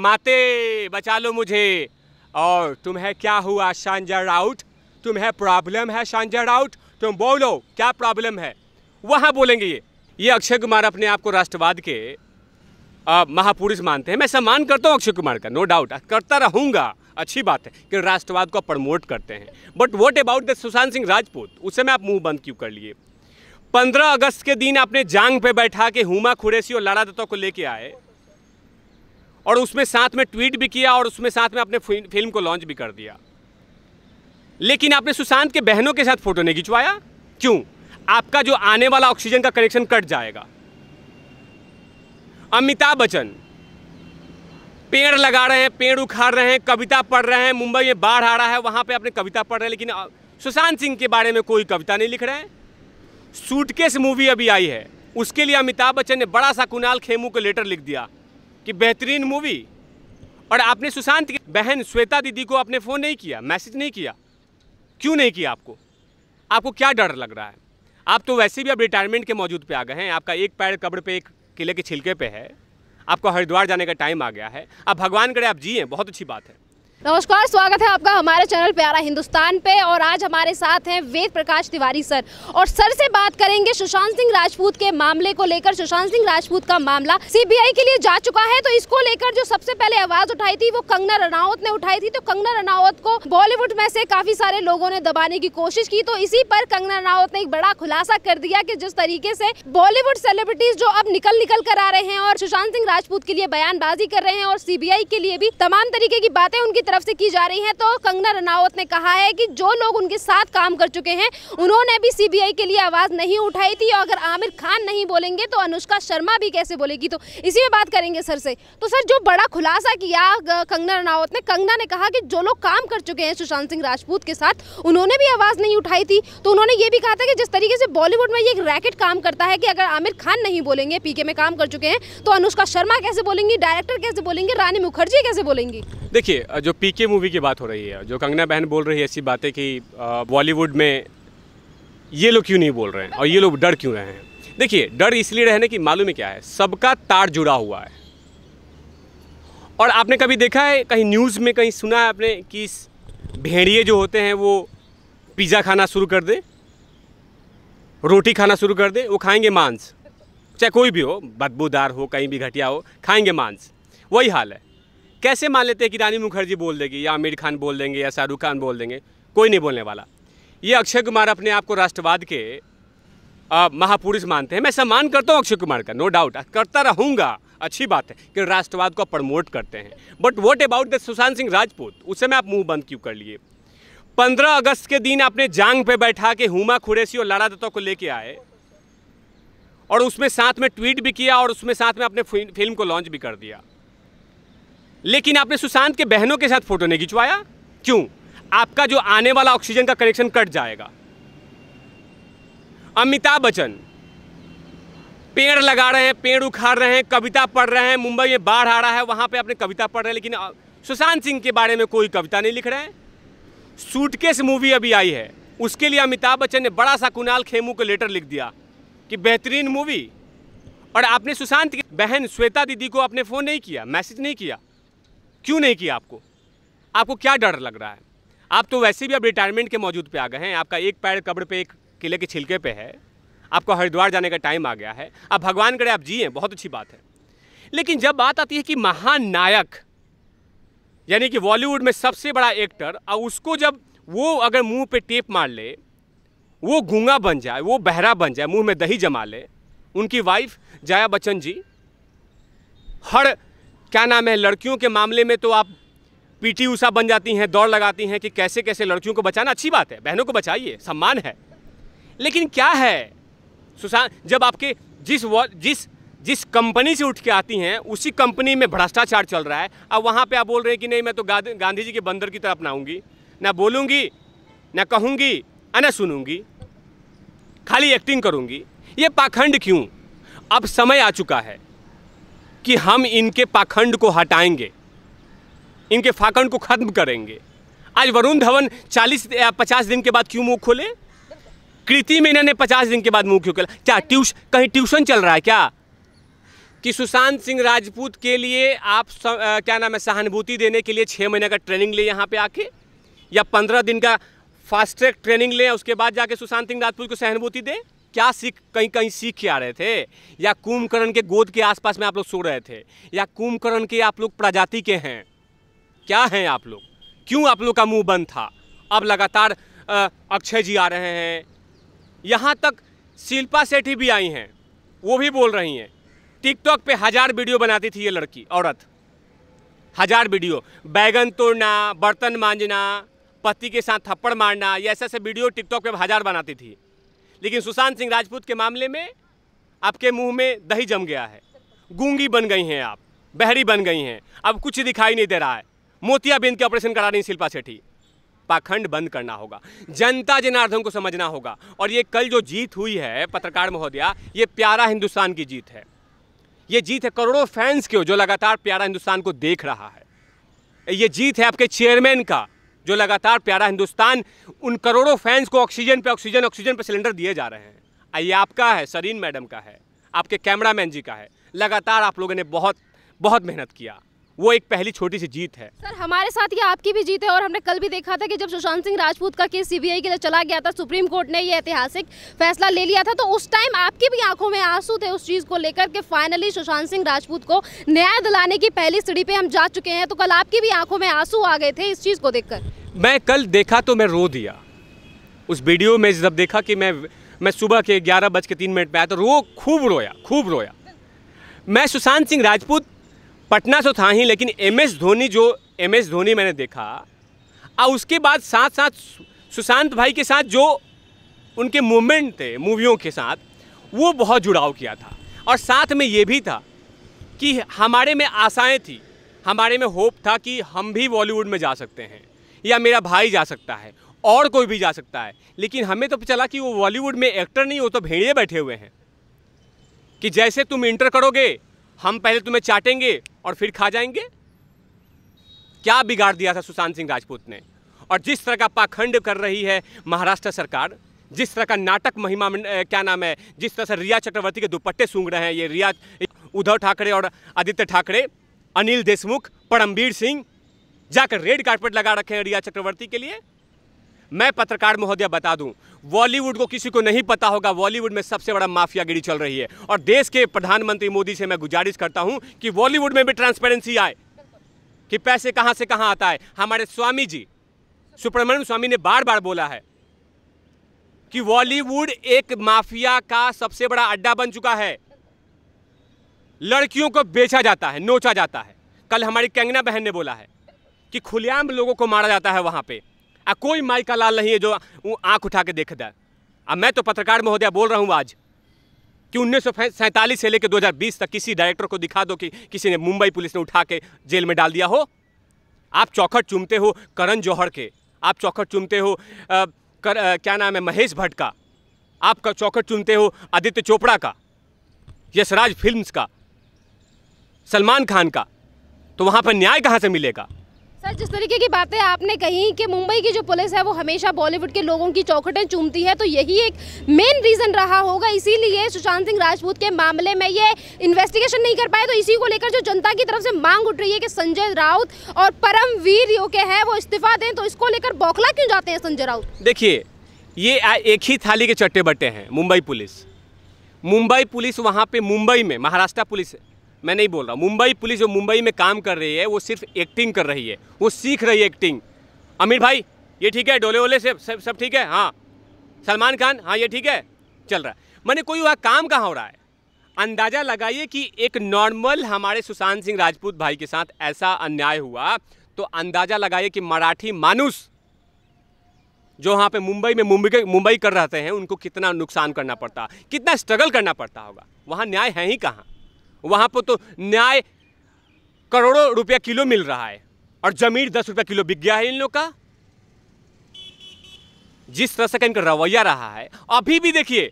माते बचा लो मुझे और तुम्हें क्या हुआ शांजर राउत तुम्हें प्रॉब्लम है शांजर राउत तुम बोलो क्या प्रॉब्लम है वहाँ बोलेंगे ये ये अक्षय कुमार अपने आप को राष्ट्रवाद के महापुरुष मानते हैं मैं सम्मान करता हूँ अक्षय कुमार का नो डाउट करता रहूँगा अच्छी बात है कि राष्ट्रवाद को प्रमोट करते हैं but what about the Sushant Singh Rajput उसे मैं आप मुंह बंद क्यों कर लिए पंद्रह अगस्त के दिन आपने जांग पे बैठा के हुमा खुरेसी और लड़ा दत्तों को लेके आए और उसमें साथ में ट्वीट भी किया और उसमें साथ में अपने फिल्म को लॉन्च भी कर दिया लेकिन आपने सुशांत के बहनों के साथ फ़ोटो नहीं खिंचवाया क्यों आपका जो आने वाला ऑक्सीजन का कनेक्शन कट जाएगा अमिताभ बच्चन पेड़ लगा रहे हैं पेड़ उखाड़ रहे हैं कविता पढ़ रहे हैं मुंबई में बाढ़ आ रहा है वहां पे आपने कविता पढ़ रहे हैं लेकिन सुशांत सिंह के बारे में कोई कविता नहीं लिख रहे हैं सूटकेस मूवी अभी आई है उसके लिए अमिताभ बच्चन ने बड़ा सा कुणाल खेमू को लेटर लिख दिया कि बेहतरीन मूवी और आपने सुशांत की बहन श्वेता दीदी को आपने फ़ोन नहीं किया मैसेज नहीं किया क्यों नहीं किया आपको आपको क्या डर लग रहा है आप तो वैसे भी अब रिटायरमेंट के मौजूद पे आ गए हैं आपका एक पैर कब्र पे एक किले के छिलके पे है आपको हरिद्वार जाने का टाइम आ गया है आप भगवान करे आप जिए बहुत अच्छी बात है नमस्कार स्वागत है आपका हमारे चैनल प्यारा हिंदुस्तान पे और आज हमारे साथ हैं वेद प्रकाश तिवारी सर और सर से बात करेंगे सुशांत सिंह राजपूत के मामले को लेकर सुशांत सिंह राजपूत का मामला सीबीआई के लिए जा चुका है तो इसको लेकर जो सबसे पहले आवाज उठाई थी वो कंगना रनावत ने उठाई थी तो कंगना रनावत को बॉलीवुड में से काफी सारे लोगों ने दबाने की कोशिश की तो इसी पर कंगना रनावत ने एक बड़ा खुलासा कर दिया की जिस तरीके से बॉलीवुड सेलिब्रिटीज जो अब निकल निकल कर आ रहे हैं और सुशांत सिंह राजपूत के लिए बयानबाजी कर रहे हैं और सीबीआई के लिए भी तमाम तरीके की बातें उनकी तरफ से की जा रही है तो कंगना रनावत ने कहा है कि जो लोग उनके साथ काम कर चुके हैं उन्होंने भी सीबीआई के लिए आवाज़ नहीं उठाई थी और अगर आमिर खान नहीं बोलेंगे तो अनुष्का शर्मा भी कैसे बोलेगी तो इसी में बात करेंगे सर से तो सर जो बड़ा खुलासा किया कंगना रनावत ने कंगना ने कहा कि जो लोग काम कर चुके हैं सुशांत सिंह राजपूत के साथ उन्होंने भी आवाज़ नहीं उठाई थी तो उन्होंने ये भी कहा था कि जिस तरीके से बॉलीवुड में ये एक रैकेट काम करता है कि अगर आमिर खान नहीं बोलेंगे पीके में काम कर चुके हैं तो अनुष्का शर्मा कैसे बोलेंगी डायरेक्टर कैसे बोलेंगे रानी मुखर्जी कैसे बोलेंगी देखिए जो पीके मूवी की बात हो रही है जो कंगना बहन बोल रही है ऐसी बातें कि बॉलीवुड में ये लोग क्यों नहीं बोल रहे हैं और ये लोग डर क्यों रहे हैं देखिए डर इसलिए रहने की मालूम है क्या है सबका तार जुड़ा हुआ है और आपने कभी देखा है कहीं न्यूज़ में कहीं सुना है आपने कि भेड़िए जो होते हैं वो पिज़्ज़ा खाना शुरू कर दे रोटी खाना शुरू कर दे वो खाएंगे मांस चाहे कोई भी हो बदबूदार हो कहीं भी घटिया हो खाएंगे मांस वही हाल है कैसे मान लेते हैं कि रानी मुखर्जी बोल देगी या आमिर खान बोल देंगे या शाहरुख खान बोल देंगे कोई नहीं बोलने वाला ये अक्षय कुमार अपने आप को राष्ट्रवाद के महापुरुष मानते हैं मैं सम्मान करता हूँ अक्षय कुमार का नो डाउट करता रहूँगा अच्छी बात है कि राष्ट्रवाद को प्रमोट करते हैं but what about the Sushant Singh Rajput उस समय आप मुंह बंद क्यों कर लिए पंद्रह अगस्त के दिन आपने जांग पे बैठा के हुमा खुरेसी और लारा दत्ता को लेके आए और उसमें साथ में ट्वीट भी किया और उसमें साथ में अपने फिल्म को लॉन्च भी कर दिया लेकिन आपने सुशांत के बहनों के साथ फ़ोटो नहीं खिंचवाया क्यों आपका जो आने वाला ऑक्सीजन का कनेक्शन कट जाएगा अमिताभ बच्चन पेड़ लगा रहे हैं पेड़ उखाड़ रहे हैं कविता पढ़ रहे हैं मुंबई में बाढ़ आ रहा है वहां पे आपने कविता पढ़ रहे हैं लेकिन सुशांत सिंह के बारे में कोई कविता नहीं लिख रहे हैं सूटकेस मूवी अभी आई है उसके लिए अमिताभ बच्चन ने बड़ा सा कुणाल खेमू को लेटर लिख दिया कि बेहतरीन मूवी और आपने सुशांत की बहन श्वेता दीदी को आपने फ़ोन नहीं किया मैसेज नहीं किया क्यों नहीं किया आपको आपको क्या डर लग रहा है आप तो वैसे भी अब रिटायरमेंट के मौजूद पे आ गए हैं आपका एक पैर कब्र पे एक किले के छिलके पे है आपको हरिद्वार जाने का टाइम आ गया है अब भगवान करे आप जिए बहुत अच्छी बात है लेकिन जब बात आती है कि महानायक यानी कि बॉलीवुड में सबसे बड़ा एक्टर और उसको जब वो अगर मुंह पे टेप मार ले वो गूंगा बन जाए वो बहरा बन जाए मुंह में दही जमा ले उनकी वाइफ जया बच्चन जी हर क्या नाम है लड़कियों के मामले में तो आप पीटी उषा बन जाती हैं दौड़ लगाती हैं कि कैसे कैसे लड़कियों को बचाना अच्छी बात है बहनों को बचाइए सम्मान है लेकिन क्या है सुशांत जब आपके जिस जिस जिस कंपनी से उठ के आती हैं उसी कंपनी में भ्रष्टाचार चल रहा है अब वहाँ पे आप बोल रहे हैं कि नहीं मैं तो गांधी जी के बंदर की तरफ अपनाऊंगी ना बोलूँगी ना कहूँगी ना सुनूँगी खाली एक्टिंग करूँगी ये पाखंड क्यों अब समय आ चुका है कि हम इनके पाखंड को हटाएंगे इनके फाखंड को ख़त्म करेंगे आज वरुण धवन 40 या दिन के बाद क्यों मुंह खोले कृति में इन्होंने पचास दिन के बाद मुंह क्यों खोला क्या ट्यूश कहीं ट्यूशन चल रहा है क्या कि सुशांत सिंह राजपूत के लिए आप स, आ, क्या नाम है सहानुभूति देने के लिए छः महीने का ट्रेनिंग ले यहाँ पे आके या पंद्रह दिन का फास्ट ट्रैक ट्रेनिंग लें उसके बाद जाके सुशांत सिंह राजपूत को सहानुभूति दें क्या सीख कहीं कहीं सीख के आ रहे थे या कुंभकर्ण के गोद के आसपास में आप लोग सो रहे थे या कुंभकर्ण के आप लोग प्रजाति के हैं क्या हैं आप लोग क्यों आप लोग का मुंह बंद था अब लगातार अक्षय जी आ रहे हैं यहाँ तक शिल्पा सेठी भी आई हैं वो भी बोल रही हैं टिकटॉक पे हज़ार वीडियो बनाती थी ये लड़की औरत हज़ार वीडियो बैगन तोड़ना बर्तन मांजना पति के साथ थप्पड़ मारना ये ऐसे ऐसे वीडियो टिकटॉक पे हज़ार बनाती थी लेकिन सुशांत सिंह राजपूत के मामले में आपके मुंह में दही जम गया है गूंगी बन गई हैं आप बहरी बन गई हैं अब कुछ दिखाई नहीं दे रहा है मोतियाबिंद के ऑपरेशन करा रही शिल्पा सेठी पाखंड बंद करना होगा जनता जनार्दन को समझना होगा और ये कल जो जीत हुई है पत्रकार महोदया ये प्यारा हिंदुस्तान की जीत है ये जीत है करोड़ों फैंस के जो लगातार प्यारा हिंदुस्तान को देख रहा है ये जीत है आपके चेयरमैन का जो लगातार प्यारा हिंदुस्तान उन करोड़ों फैंस को ऑक्सीजन पे ऑक्सीजन ऑक्सीजन पे सिलेंडर दिए जा रहे हैं आइए आपका है सरीन मैडम का है आपके कैमरामैन जी का है लगातार आप लोगों ने बहुत बहुत मेहनत किया वो एक पहली छोटी सी जीत है सर हमारे साथ ये आपकी भी जीत है और हमने कल भी देखा था कि जब सुशांत सिंह राजपूत का केस सीबीआई के लिए चला गया था सुप्रीम कोर्ट ने ये ऐतिहासिक फैसला ले लिया था तो उस टाइम आपकी भी आंखों में आंसू थे उस चीज़ को लेकर के फाइनली सुशांत सिंह राजपूत को न्याय दिलाने की पहली सीढ़ी पे हम जा चुके हैं तो कल आपकी भी आंखों में आंसू आ गए थे इस चीज़ को देखकर मैं कल देखा तो मैं रो दिया उस वीडियो में जब देखा कि मैं मैं सुबह के ग्यारह बज के तीन मिनट पे आया तो रो खूब रोया खूब रोया मैं सुशांत सिंह राजपूत पटना तो था ही लेकिन एम एस धोनी जो एम एस धोनी मैंने देखा और उसके बाद साथ साथ सुशांत भाई के साथ जो उनके मूवमेंट थे मूवियों के साथ वो बहुत जुड़ाव किया था और साथ में ये भी था कि हमारे में आशाएं थी हमारे में होप था कि हम भी बॉलीवुड में जा सकते हैं या मेरा भाई जा सकता है और कोई भी जा सकता है लेकिन हमें तो चला कि वो बॉलीवुड में एक्टर नहीं हो तो भेड़िए बैठे हुए हैं कि जैसे तुम इंटर करोगे हम पहले तुम्हें चाटेंगे और फिर खा जाएंगे क्या बिगाड़ दिया था सुशांत सिंह राजपूत ने और जिस तरह का पाखंड कर रही है महाराष्ट्र सरकार जिस तरह का नाटक महिमा क्या नाम है जिस तरह से रिया चक्रवर्ती के दुपट्टे सूंघ रहे हैं ये रिया उद्धव ठाकरे और आदित्य ठाकरे अनिल देशमुख परमवीर सिंह जाकर रेड कार्पेट लगा रखे हैं रिया चक्रवर्ती के लिए मैं पत्रकार महोदय बता दूं बॉलीवुड को किसी को नहीं पता होगा बॉलीवुड में सबसे बड़ा माफियागिरी चल रही है और देश के प्रधानमंत्री मोदी से मैं गुजारिश करता हूं कि बॉलीवुड में भी ट्रांसपेरेंसी आए कि पैसे कहां से कहां आता है हमारे स्वामी जी सुब्रमण्यम स्वामी ने बार बार बोला है कि बॉलीवुड एक माफिया का सबसे बड़ा अड्डा बन चुका है लड़कियों को बेचा जाता है नोचा जाता है कल हमारी कंगना बहन ने बोला है कि खुलेआम लोगों को मारा जाता है वहां पर आ कोई माई का लाल नहीं है जो आंख उठा के देख दें अब मैं तो पत्रकार महोदय बोल रहा हूँ आज कि उन्नीस से लेकर 2020 तक किसी डायरेक्टर को दिखा दो कि किसी ने मुंबई पुलिस ने उठा के जेल में डाल दिया हो आप चौखट चूमते हो करण जौहर के आप चौखट चूमते हो आ, कर, आ, क्या नाम है महेश भट्ट का आप चौखट चूमते हो आदित्य चोपड़ा का यशराज फिल्म्स का सलमान खान का तो वहाँ पर न्याय कहाँ से मिलेगा सर जिस तरीके की बातें आपने कही कि मुंबई की जो पुलिस है वो हमेशा बॉलीवुड के लोगों की चौखटें चूमती है तो यही एक मेन रीज़न रहा होगा इसीलिए सुशांत सिंह राजपूत के मामले में ये इन्वेस्टिगेशन नहीं कर पाए तो इसी को लेकर जो जनता की तरफ से मांग उठ रही है कि संजय राउत और परमवीर यो के हैं वो इस्तीफा दें तो इसको लेकर बौखला क्यों जाते हैं संजय राउत देखिए ये एक ही थाली के चट्टे बट्टे हैं मुंबई पुलिस मुंबई पुलिस वहाँ पे मुंबई में महाराष्ट्र पुलिस मैं नहीं बोल रहा मुंबई पुलिस जो मुंबई में काम कर रही है वो सिर्फ एक्टिंग कर रही है वो सीख रही है एक्टिंग अमीर भाई ये ठीक है डोले ओले से सब सब ठीक है हाँ सलमान खान हाँ ये ठीक है चल रहा है मैंने कोई वहाँ काम कहाँ हो रहा है अंदाज़ा लगाइए कि एक नॉर्मल हमारे सुशांत सिंह राजपूत भाई के साथ ऐसा अन्याय हुआ तो अंदाज़ा लगाइए कि मराठी मानुस जो वहाँ पे मुंबई में मुंबई मुंबई कर रहते हैं उनको कितना नुकसान करना पड़ता कितना स्ट्रगल करना पड़ता होगा वहाँ न्याय है ही कहाँ वहाँ पर तो न्याय करोड़ों रुपया किलो मिल रहा है और जमीन दस रुपया किलो बिक गया है इन लोग का जिस तरह से का इनका रवैया रहा है अभी भी देखिए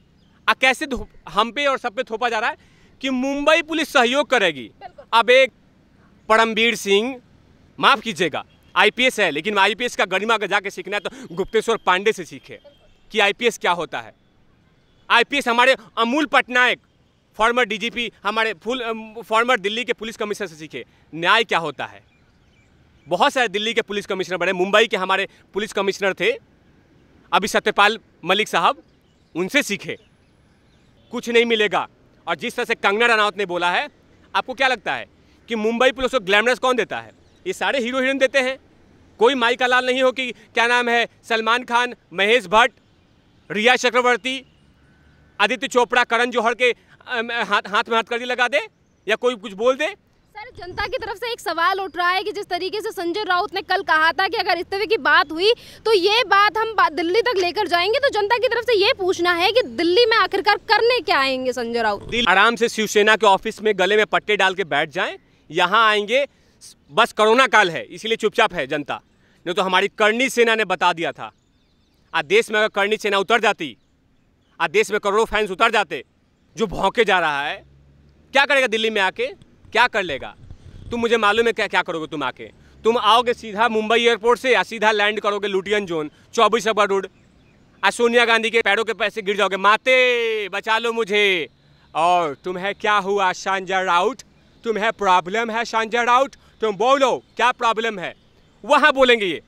आ कैसे हम पे और सब पे थोपा जा रहा है कि मुंबई पुलिस सहयोग करेगी अब एक परमवीर सिंह माफ़ कीजिएगा आईपीएस है लेकिन आईपीएस का गरिमा अगर जाके सीखना है तो गुप्तेश्वर पांडे से सीखे कि आईपीएस क्या होता है आईपीएस हमारे अमूल पटनायक फॉर्मर डीजीपी हमारे फुल फॉर्मर दिल्ली के पुलिस कमिश्नर से सीखे न्याय क्या होता है बहुत सारे दिल्ली के पुलिस कमिश्नर बने मुंबई के हमारे पुलिस कमिश्नर थे अभी सत्यपाल मलिक साहब उनसे सीखे कुछ नहीं मिलेगा और जिस तरह से कंगना रनावत ने बोला है आपको क्या लगता है कि मुंबई पुलिस को ग्लैमरस कौन देता है ये सारे हीरो हीरोइन देते हैं कोई माई का लाल नहीं हो कि क्या नाम है सलमान खान महेश भट्ट रिया चक्रवर्ती आदित्य चोपड़ा करण जौहर के हाथ हाथ में हाथ कर लगा दे या कोई कुछ बोल दे सर जनता की तरफ से एक सवाल उठ रहा है कि जिस तरीके से संजय राउत ने कल कहा था कि अगर इस तरह की बात हुई तो ये बात हम दिल्ली तक लेकर जाएंगे तो जनता की तरफ से ये पूछना है कि दिल्ली में आखिरकार करने क्या आएंगे संजय राउत आराम से शिवसेना के ऑफिस में गले में पट्टे डाल के बैठ जाए यहाँ आएंगे बस कोरोना काल है इसीलिए चुपचाप है जनता नहीं तो हमारी करणी सेना ने बता दिया था आज देश में अगर करणी सेना उतर जाती आज देश में करोड़ों फैंस उतर जाते जो भौंके जा रहा है क्या करेगा दिल्ली में आके क्या कर लेगा तुम मुझे मालूम है क्या क्या करोगे तुम आके तुम आओगे सीधा मुंबई एयरपोर्ट से या सीधा लैंड करोगे लुटियन जोन चौबीस अबर रोड आज सोनिया गांधी के पैरों के पैसे गिर जाओगे माते बचा लो मुझे और तुम्हें क्या हुआ शांजा राउट तुम्हें प्रॉब्लम है शांजा राउट तुम बोलो क्या प्रॉब्लम है वहाँ बोलेंगे ये